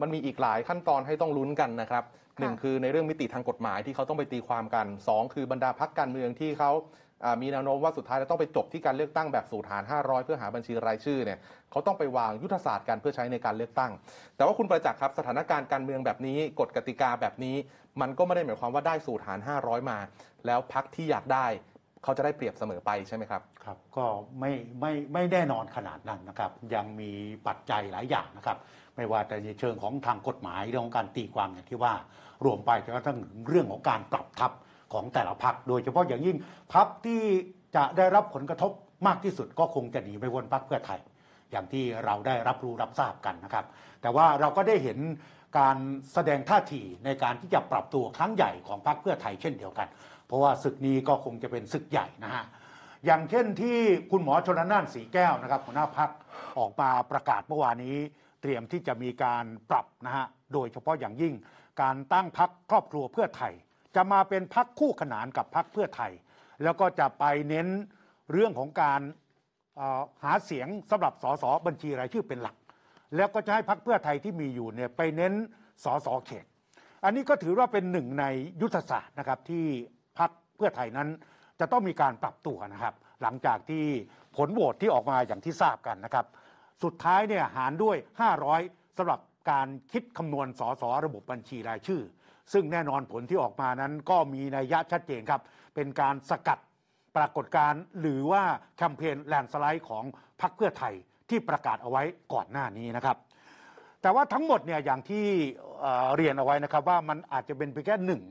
มันมีอีกหลายขั้นตอนให้ต้องลุ้นกันนะครับหนึ่งคือในเรื่องมิติทางกฎหมายที่เขาต้องไปตีความกัน 2 คือบรรดาพักการเมืองที่เขามีแนวโน้มว่าสุดท้ายจะต้องไปจบที่การเลือกตั้งแบบสูตรหาร500เพื่อหาบัญชีรายชื่อเนี่ยเขาต้องไปวางยุทธศาสตร์การเพื่อใช้ในการเลือกตั้ง แต่ว่าคุณประจักษ์ครับสถานการณ์การเมืองแบบนี้กฎกติกาแบบนี้มันก็ไม่ได้หมายความว่าได้สูตรหาร500 มา แล้วพักที่อยากได้เขาจะได้เปรียบเสมอไปใช่ไหมครับ ครับก็ไม่ไม่ไม่แน่นอนขนาดนั้นนะครับ ยังมีปัจจัยหลายอย่างนะครับ ไม่ว่าแต่ในเชิงของทางกฎหมายเรื่องของการตีความอย่างที่ว่ารวมไปจนกระทั่งเรื่องของการปรับทับของแต่ละพักโดยเฉพาะอย่างยิ่งพักที่จะได้รับผลกระทบมากที่สุดก็คงจะหนีไปวนพักเพื่อไทย อย่างที่เราได้รับรู้รับทราบกันนะครับ แต่ว่าเราก็ได้เห็นการแสดงท่าทีในการที่จะปรับตัวครั้งใหญ่ของพรรคเพื่อไทยเช่นเดียวกัน เพราะว่าศึกนี้ก็คงจะเป็นศึกใหญ่นะฮะ อย่างเช่นที่คุณหมอชนน่านสีแก้วนะครับหัวหน้าพักออกมาประกาศเมื่อวานนี้เตรียมที่จะมีการปรับนะฮะโดยเฉพาะอย่างยิ่ง การตั้งพักครอบครัวเพื่อไทยจะมาเป็นพักคู่ขนานกับพักเพื่อไทย แล้วก็จะไปเน้นเรื่องของการหาเสียงสำหรับสสบัญชีรายชื่อเป็นหลักแล้วก็จะให้พักเพื่อไทยที่มีอยู่เนี่ยไปเน้นสอสอเขต อันนี้ก็ถือว่าเป็นหนึ่งในยุทธศาสตร์นะครับที่พักเพื่อไทยนั้น จะต้องมีการปรับตัวนะครับ หลังจากที่ผลโหวตที่ออกมาอย่างที่ทราบกันนะครับ สุดท้ายเนี่ยหารด้วย 500 สำหรับการคิดคำนวณสอสอระบบบัญชีรายชื่อ ซึ่งแน่นอนผลที่ออกมานั้น ก็มีนัยยะชัดเจนครับเป็นการสกัดปรากฏการหรือว่าแคมเปญแลนสไลด์ของพรรคเพื่อไทยที่ประกาศเอาไว้ก่อนหน้านี้นะครับ แต่ว่าทั้งหมดเนี่ยอย่างที่เรียนเอาไว้นะครับว่ามันอาจจะเป็นเพียงแค่หนึ่ง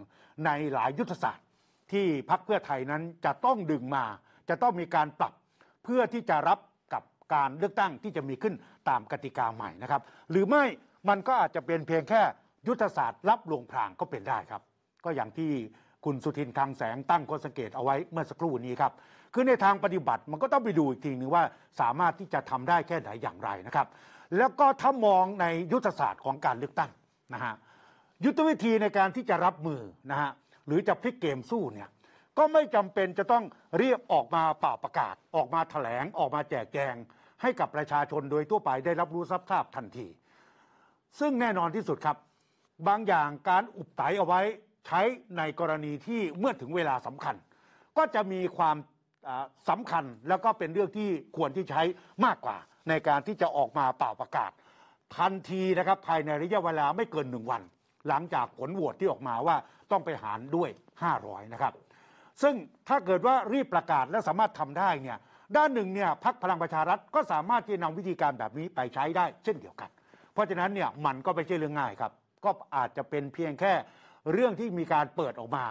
ในหลายยุทธศาสตร์ ที่พรรคเพื่อไทยนั้นจะต้องดึงมา จะต้องมีการปรับเพื่อที่จะรับกับการเลือกตั้งที่จะมีขึ้นตามกติกาใหม่นะครับ หรือไม่มันก็อาจจะเป็นเพียงแค่ยุทธศาสตร์รับลวงพรางก็เป็นได้ครับ ก็อย่างที่คุณสุทินคลังแสงตั้งข้อสังเกตเอาไว้เมื่อสักครู่นี้ครับ คือในทางปฏิบัติมันก็ต้องไปดูอีกทีหนึ่งว่าสามารถที่จะทำได้แค่ไหนอย่างไรนะครับ แล้วก็ถ้ามองในยุทธศาสตร์ของการเลือกตั้งนะฮะยุทธวิธีในการที่จะรับมือนะฮะหรือจะพลิกเกมสู้เนี่ย ก็ไม่จำเป็นจะต้องเรียกออกมาเป่าประกาศ ออกมาถแถลง ออกมาแจกแจงให้กับประชาชนโดยทั่วไปได้รับรู้ทราบทราบทันที ซึ่งแน่นอนที่สุดครับ บางอย่างการอุบไตเอาไว้ใช้ในกรณีที่เมื่อถึงเวลาสำคัญ ก็จะมีความสำคัญแล้วก็เป็นเรื่องที่ควรที่ใช้มากกว่า ในการที่จะออกมาเป่าประกาศ ทันทีนะครับ ภายในระยะเวลาไม่เกินหนึ่งวัน หลังจากผลโหวตที่ออกมาว่าต้องไปหารด้วย 500นะครับซึ่งถ้าเกิดว่ารีบประกาศและสามารถทำได้เนี่ยด้านหนึ่งเนี่ยพักพลังประชารัฐก็สามารถที่จะนำวิธีการแบบนี้ไปใช้ได้เช่นเดียวกัน เพราะฉะนั้นเนี่ยมันก็ไม่ใช่เรื่องง่ายครับก็อาจจะเป็นเพียงแค่เรื่องที่มีการเปิดออกมา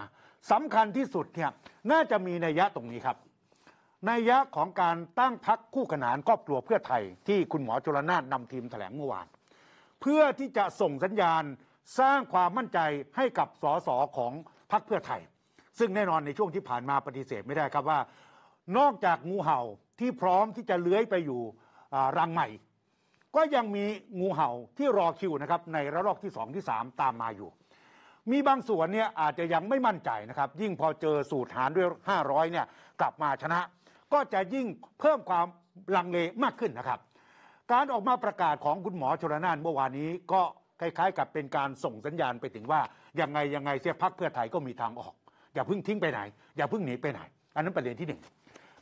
สำคัญที่สุดเนี่ยน่าจะมีนัยยะตรงนี้ครับนัยยะของการตั้งพักคู่ขนานครอบครัวเพื่อไทย ที่คุณหมอจุลนานนำทีมแถลงเมื่อวานเพื่อที่จะส่งสัญญาณสร้างความมั่นใจให้กับสสของพักเพื่อไทย ซึ่งแน่นอนในช่วงที่ผ่านมาปฏิเสธไม่ได้ครับว่า นอกจากงูเห่าที่พร้อมที่จะเลื้อยไปอยู่รังใหม่ ก็ยังมีงูเห่าที่รอคิวนะครับในระลอกที่สองที่สามตามมาอยู่มีบางส่วนเนี่ยอาจจะยังไม่มั่นใจนะครับ ยิ่งพอเจอสูตรหารด้วย 500เนี่ยกลับมาชนะ ก็จะยิ่งเพิ่มความลังเลมากขึ้นนะครับ การออกมาประกาศของคุณหมอชลนานเมื่อวานนี้ก็คล้ายๆกับเป็นการส่งสัญญาณไปถึงว่า ยังไงยังไงเสียพักเพื่อไทยก็มีทางออก อย่าเพิ่งทิ้งไปไหน อย่าเพิ่งหนีไปไหน อันนั้นประเด็นที่หนึ่ง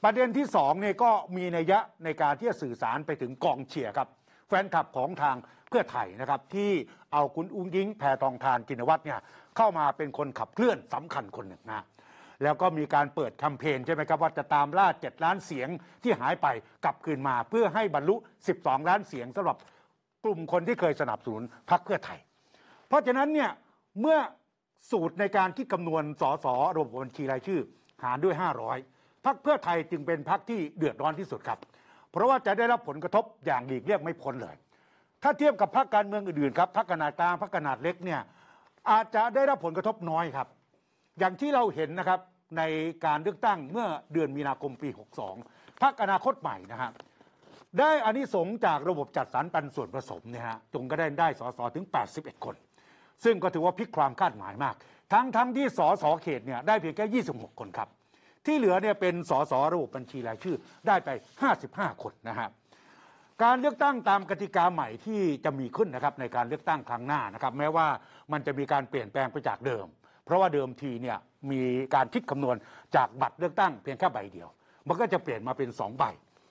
ประเด็นที่สองเนี่ยก็มีนัยยะในการที่จะสื่อสารไปถึงกองเชียร์ครับแฟนคลับของทางเพื่อไทยนะครับ ที่เอาคุณอุ้งยิ้งแพทองทานจินวัตรเนี่ยเข้ามาเป็นคนขับเคลื่อนสำคัญคนหนึ่งนะ แล้วก็มีการเปิดแคมเปญใช่ไหมครับ ว่าจะตามล่า 7 ล้านเสียงที่หายไปกลับคืนมาเพื่อให้บรรลุ 12 ล้านเสียงสำหรับกลุ่มคนที่เคยสนับสนุนพรรคเพื่อไทย เพราะฉะนั้นเนี่ย เมื่อสูตรในการคิดคำนวณสสระบบบัญชีรายชื่อ หารด้วย 500พรรคเพื่อไทยจึงเป็นพรรคที่เดือดร้อนที่สุดครับ เพราะว่าจะได้รับผลกระทบอย่างหลีกเลี่ยงไม่พ้นเลยถ้าเทียบกับพรรคการเมืองอื่นๆครับพรรคขนาดกลางพรรคขนาดเล็กเนี่ยอาจจะได้รับผลกระทบน้อยครับ อย่างที่เราเห็นนะครับ ในการเลือกตั้งเมื่อเดือนมีนาคมปี 62 พรรคอนาคตใหม่นะฮะได้อานิสงส์จากระบบจัดสรรปันส่วนผสมเนี่ยฮะจงก็ได้ได้สสถึง 81 คน ซึ่งก็ถือว่าพลิกความคาดหมายมาก ทั้งทั้งที่สสเขตเนี่ยได้เพียงแค่ 26 คนครับ ที่เหลือเนี่ยเป็นสสระบบบัญชีรายชื่อ ได้ไป 55 คนนะครับการเลือกตั้งตามกติกาใหม่ที่จะมีขึ้นนะครับในการเลือกตั้งครั้งหน้านะครับแม้ว่ามันจะมีการเปลี่ยนแปลงไปจากเดิม เพราะว่าเดิมทีเนี่ยมีการคิดคำนวณจากบัตรเลือกตั้งเพียงแค่ใบเดียว มันก็จะเปลี่ยนมาเป็นสองใบ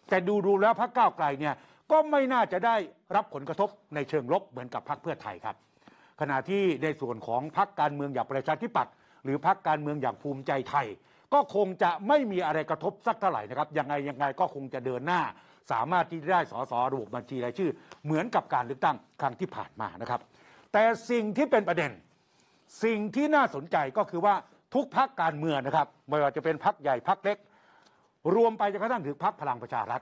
แต่ดูดูแล้วพรรคก้าวไกลเนี่ยก็ไม่น่าจะได้รับผลกระทบในเชิงลบเหมือนกับพรรคเพื่อไทยครับ ขณะที่ในส่วนของพรรคการเมืองอย่างประชาธิปัตย์หรือพรรคการเมืองอย่างภูมิใจไทย ก็คงจะไม่มีอะไรกระทบสักเท่าไหร่นะครับยังไงยังไงก็คงจะเดินหน้าสามารถที่ได้สอสระบบบัญชีรายชื่อ เหมือนกับการเลือกตั้งครั้งที่ผ่านมานะครับ แต่สิ่งที่เป็นประเด็นสิ่งที่น่าสนใจก็คือว่าทุกพักการเมืองนะครับไม่ว่าจะเป็นพักใหญ่พักเล็ก รวมไปจนกระทั่งถึงพักพลังประชารัฐ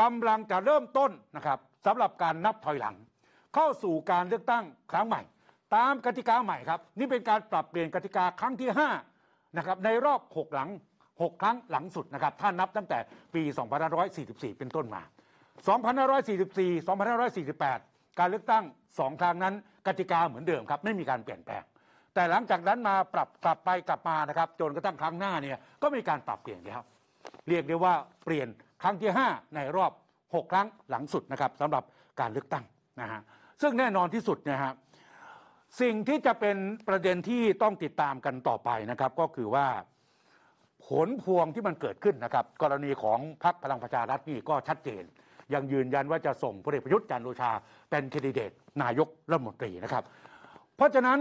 กำลังจะเริ่มต้นนะครับสำหรับการนับถอยหลัง เข้าสู่การเลือกตั้งครั้งใหม่ ตามกติกาใหม่ครับ นี่เป็นการปรับเปลี่ยนกติกาครั้งที่5นะครับในรอบ6หลัง6ครั้งหลังสุดนะครับถ้านับตั้งแต่ปี 2544 เป็นต้นมา 2544 2548 การเลือกตั้ง 2 ครั้งนั้น กติกาเหมือนเดิมครับไม่มีการเปลี่ยนแปลงแต่หลังจากนั้นมาปรับกลับไปกลับมานะครับจนกระทั่งครั้งหน้าเนี่ยก็มีการปรับเปลี่ยนแล้วเรียกได้ว่าเปลี่ยนครั้งที่ 5 ในรอบ 6 ครั้งหลังสุดนะครับสำหรับการเลือกตั้งนะฮะซึ่งแน่นอนที่สุดนะฮะสิ่งที่จะเป็นประเด็นที่ต้องติดตามกันต่อไปนะครับก็คือว่าผลพวงที่มันเกิดขึ้นนะครับกรณีของพรรคพลังประชารัฐนี่ก็ชัดเจน ยังยืนยันว่าจะส่งพลเอกประยุทธ์จันทร์โอชาเป็นคนดิเดต นายกรัฐมนตรีนะครับ เพราะฉะนั้น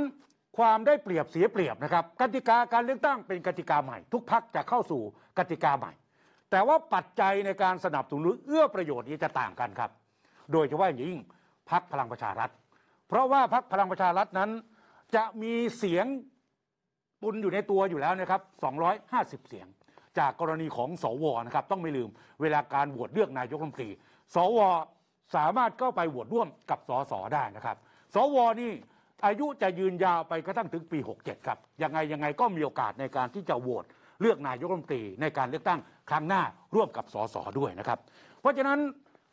ความได้เปรียบเสียเปรียบนะครับกติกาการเลือกตั้งเป็นกติกาใหม่ ทุกพักจะเข้าสู่กติกาใหม่ แต่ว่าปัจจัยในการสนับสนุนหรือเอื้อประโยชน์นี้จะต่างกันครับ โดยเฉพาะอย่างยิ่งพักพลังประชารัฐเพราะว่าพักพลังประชารัฐนั้นจะมีเสียงปุนอยู่ในตัวอยู่แล้วนะครับ250 เสียง จากกรณีของสวนะครับต้องไม่ลืมเวลาการโหวตเลือกนายกรัฐมนตรีสวสามารถเข้าไปโหวตร่วมกับสสได้นะครับสวนี่อายุจะยืนยาวไปกระทั่งถึงปี 67 ครับยังไงยังไงก็มีโอกาสในการที่จะโหวตเลือกนายกรัฐมนตรีในการเลือกตั้งครั้งหน้าร่วมกับสสด้วยนะครับเพราะฉะนั้น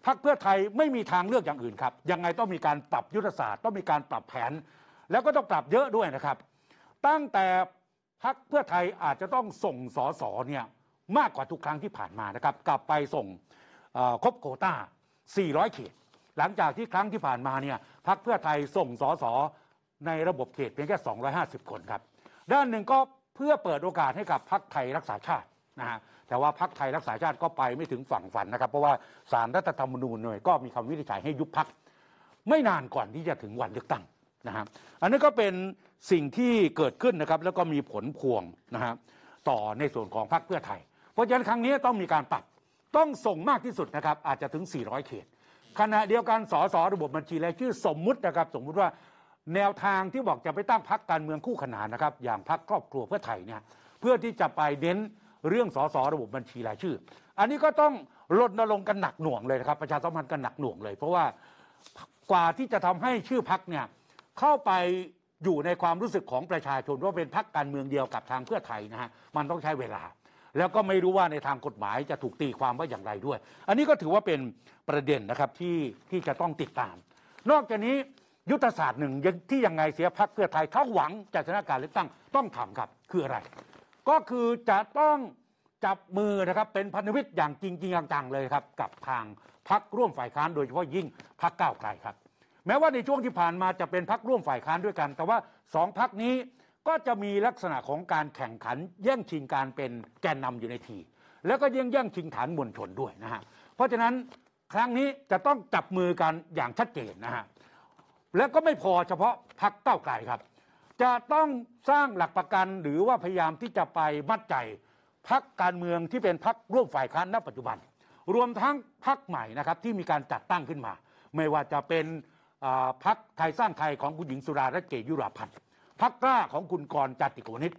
พรรคเพื่อไทยไม่มีทางเลือกอย่างอื่นครับยังไงต้องมีการปรับยุทธศาสตร์ต้องมีการปรับแผน แล้วก็ต้องปรับเยอะด้วยนะครับตั้งแต่พักเพื่อไทยอาจจะต้องส่งสอสอเนี่ยมากกว่าทุกครั้งที่ผ่านมานะครับกลับไปส่งครบโคต้า 400 เขต หลังจากที่ครั้งที่ผ่านมาเนี่ยพักเพื่อไทยส่งสอสอในระบบเขตเพียงแค่ 250 คนครับด้านหนึ่งก็เพื่อเปิดโอกาสให้กับพักไทยรักษาชาตินะฮะแต่ว่าพักไทยรักษาชาติก็ไปไม่ถึงฝั่งฝันนะครับเพราะว่าสารรัฐธรรมนูญหน่วยก็มีคำวินิจฉัยให้ยุบพักไม่นานก่อนที่จะถึงวันเลือกตั้งนะฮะ อันนี้ก็เป็นสิ่งที่เกิดขึ้นนะครับ แล้วก็มีผลพวงนะฮะ ต่อในส่วนของพรรคเพื่อไทย เพราะฉะนั้นครั้งนี้ต้องมีการปรับ ต้องส่งมากที่สุดนะครับ อาจจะถึง 400 เขต ขณะเดียวกันสสระบบบัญชีรายชื่อสมมุตินะครับ สมมุติว่าแนวทางที่บอกจะไปตั้งพรรคการเมืองคู่ขนานนะครับ อย่างพรรคครอบครัวเพื่อไทยเนี่ย เพื่อที่จะไปเน้นเรื่องสสระบบบัญชีรายชื่อ อันนี้ก็ต้องรณรงค์กันหนักหน่วงเลยนะครับ ประชาสัมพันธ์กันหนักหน่วงเลย เพราะว่ากว่าที่จะทำให้ชื่อพรรคเนี่ยเข้าไปอยู่ในความรู้สึกของประชาชนว่าเป็นพรรคการเมืองเดียวกับทางเพื่อไทยนะฮะมันต้องใช้เวลา แล้วก็ไม่รู้ว่าในทางกฎหมายจะถูกตีความว่าอย่างไรด้วย อันนี้ก็ถือว่าเป็นประเด็นนะครับที่ที่จะต้องติดตาม นอกจากนี้ยุทธศาสตร์หนึ่งที่ยังไงเสียพรรคเพื่อไทยถ้าหวังจะชนะการเลือกตั้งต้องทำครับคืออะไร ก็คือจะต้องจับมือนะครับเป็นพันธมิตรอย่างจริงจริงจังๆเลยครับกับทางพรรคร่วมฝ่ายค้านโดยเฉพาะยิ่งพรรคก้าวไกลครับแม้ว่าในช่วงที่ผ่านมาจะเป็นพักร่วมฝ่ายค้านด้วยกัน แต่ว่าสองพักนี้ก็จะมีลักษณะของการแข่งขันแย่งชิงการเป็นแกนนำอยู่ในที แล้วก็ยังแย่งชิงฐานมวลชนด้วยนะฮะเพราะฉะนั้นครั้งนี้จะต้องจับมือกันอย่างชัดเจนนะฮะแล้วก็ไม่พอเฉพาะพักเก้าไกลครับ จะต้องสร้างหลักประกันหรือว่าพยายามที่จะไปมัดใจพักการเมืองที่เป็นพักร่วมฝ่ายค้านณปัจจุบัน รวมทั้งพักใหม่นะครับที่มีการจัดตั้งขึ้นมา ไม่ว่าจะเป็นพักไทยสร้างไทยของคุณหญิงสุรา รัต์เกยุราพันธ์ พักกล้าของคุณกรจติกวนิช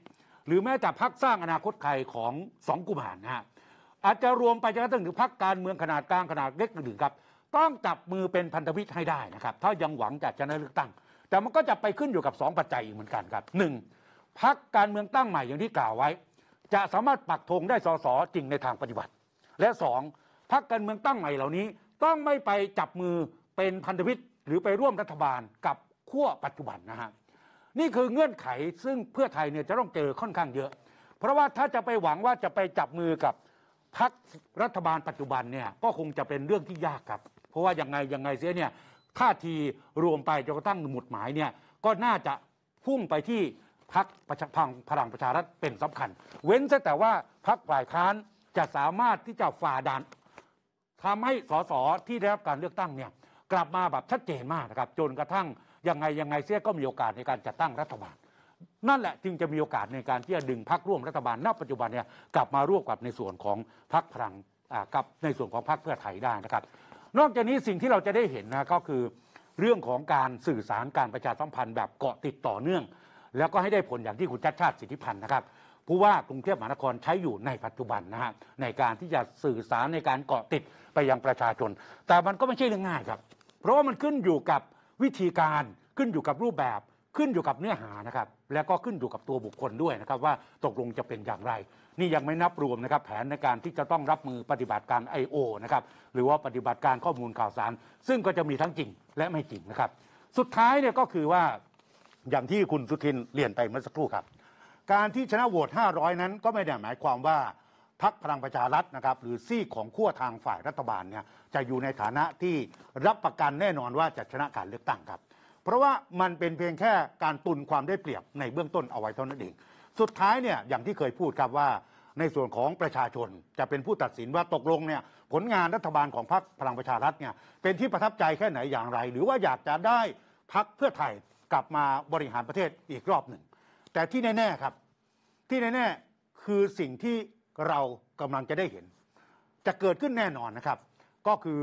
หรือแม้แต่พักสร้างอนาคตไทย ของสองกุมารนะฮะอาจจะรวมไปจนกระทั่งถึงพักการเมืองขนาดกลางขนาดเล็กอื่นๆครับ ต้องจับมือเป็นพันธมิตรให้ได้นะครับ ถ้ายังหวังจะชนะเลือกตั้ง แต่มันก็จะไปขึ้นอยู่กับ 2 ปัจจัยอีกเหมือนกันครับหพักการเมืองตั้งใหม่อย่างที่กล่าวไว้ จะสามารถปักธงได้สสจริงในทางปฏิบัติ และ 2. พักการเมืองตั้งใหม่เหล่านี้ต้องไม่ไปจับมือเป็นพันธมิตรหรือไปร่วมรัฐบาลกับขั้วปัจจุบันนะฮะนี่คือเงื่อนไข ซึ่งเพื่อไทยเนี่ยจะต้องเจอค่อนข้างเยอะ เพราะว่าถ้าจะไปหวังว่าจะไปจับมือกับพรรครัฐบาลปัจจุบันเนี่ยก็คงจะเป็นเรื่องที่ยากครับ เพราะว่ายังไงยังไงเสียเนี่ยท่าทีรวมไปจนกระทั่งหมุดหมายเนี่ยก็น่าจะพุ่งไปที่พักพังพลังประชารัฐเป็นสำคัญ เว้นแต่ว่าพักฝ่ายค้านจะสามารถที่จะฝ่าดันทำให้สสที่ได้รับการเลือกตั้งเนี่ยกลับมาแบบชัดเจนมากนะครับจนกระทั่ง ยังไงยังไงเสียก็มีโอกาสในการจัดตั้งรัฐบาลนั่นแหละจึงจะมีโอกาสในการที่จะดึงพักร่วมรัฐบาลณปัจจุบันเนี่ยกลับมาร่วมกับในส่วนของพักพลังกับในส่วนของพักเพื่อไทยได้นะครับ นอกจากนี้สิ่งที่เราจะได้เห็นนะก็คือ เรื่องของการสื่อสารการประชาสัมพันธ์ แบบเกาะติดต่อเนื่อง แล้วก็ให้ได้ผลอย่างที่คุณชัดชาติสิทธิพันธ์นะครับผู้ว่ากรุงเทพมหานครใช้อยู่ในปัจจุบันนะฮะในการที่จะสื่อสารในการเกาะติดไปยังประชาชน แต่มันก็ไม่ใช่เรื่องง่ายครับเพราะว่ามันขึ้นอยู่กับวิธีการ ขึ้นอยู่กับรูปแบบ ขึ้นอยู่กับเนื้อหานะครับแล้วก็ขึ้นอยู่กับตัวบุคคลด้วยนะครับว่าตกลงจะเป็นอย่างไร นี่ยังไม่นับรวมนะครับแผนในการที่จะต้องรับมือปฏิบัติการ I.O. นะครับหรือว่าปฏิบัติการข้อมูลข่าวสาร ซึ่งก็จะมีทั้งจริงและไม่จริงนะครับ สุดท้ายเนี่ยก็คือว่าอย่างที่คุณสุทินเรียนไปเมื่อสักครู่ครับการที่ชนะโหวต 500 นั้น ก็ไม่ได้หมายความว่าพักพลังประชารัฐนะครับหรือซี่ของขั้วทางฝ่ายรัฐบาลเนี่ยจะอยู่ในฐานะที่รับประกันแน่นอนว่าจะชนะการเลือกตั้งครับเพราะว่ามันเป็นเพียงแค่การตุนความได้เปรียบในเบื้องต้นเอาไว้เท่านั้นเองสุดท้ายเนี่ยอย่างที่เคยพูดครับว่าในส่วนของประชาชนจะเป็นผู้ตัดสินว่าตกลงเนี่ย ผลงานรัฐบาลของพรรคพลังประชารัฐเนี่ยเป็นที่ประทับใจแค่ไหนอย่างไร หรือว่าอยากจะได้พักเพื่อไทยกลับมาบริหารประเทศอีกรอบหนึ่งแต่ที่แน่ๆครับที่แน่ๆคือสิ่งที่เรากำลังจะได้เห็น จะเกิดขึ้นแน่นอนนะครับ ก็คือ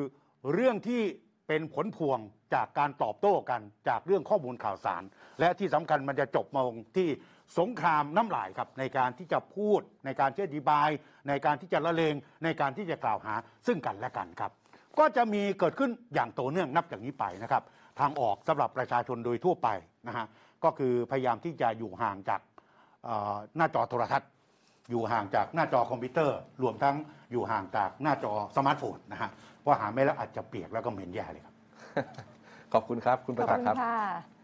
เรื่องที่เป็นผลพวงจากการตอบโต้กันจากเรื่องข้อมูลข่าวสาร และที่สำคัญมันจะจบมาลงที่สงครามน้ำลายครับในการที่จะพูดในการชื่อดีบาย ในการที่จะละเลงในการที่จะกล่าวหาซึ่งกันและกันครับ ก็จะมีเกิดขึ้นอย่างโตเนื่องนับจากนี้ไปนะครับทางออกสำหรับประชาชนโดยทั่วไปนะฮะก็คือพยายามที่จะอยู่ห่างจากหน้าจอโทรทัศน์อยู่ห่างจากหน้าจอคอมพิวเตอร์ รวมทั้งอยู่ห่างจากหน้าจอสมาร์ทโฟนนะฮะเพราะหาไม่แล้วอาจจะเปียกแล้วก็เหม็นแย่เลยครับขอบคุณครับคุณประจักษ์ครับ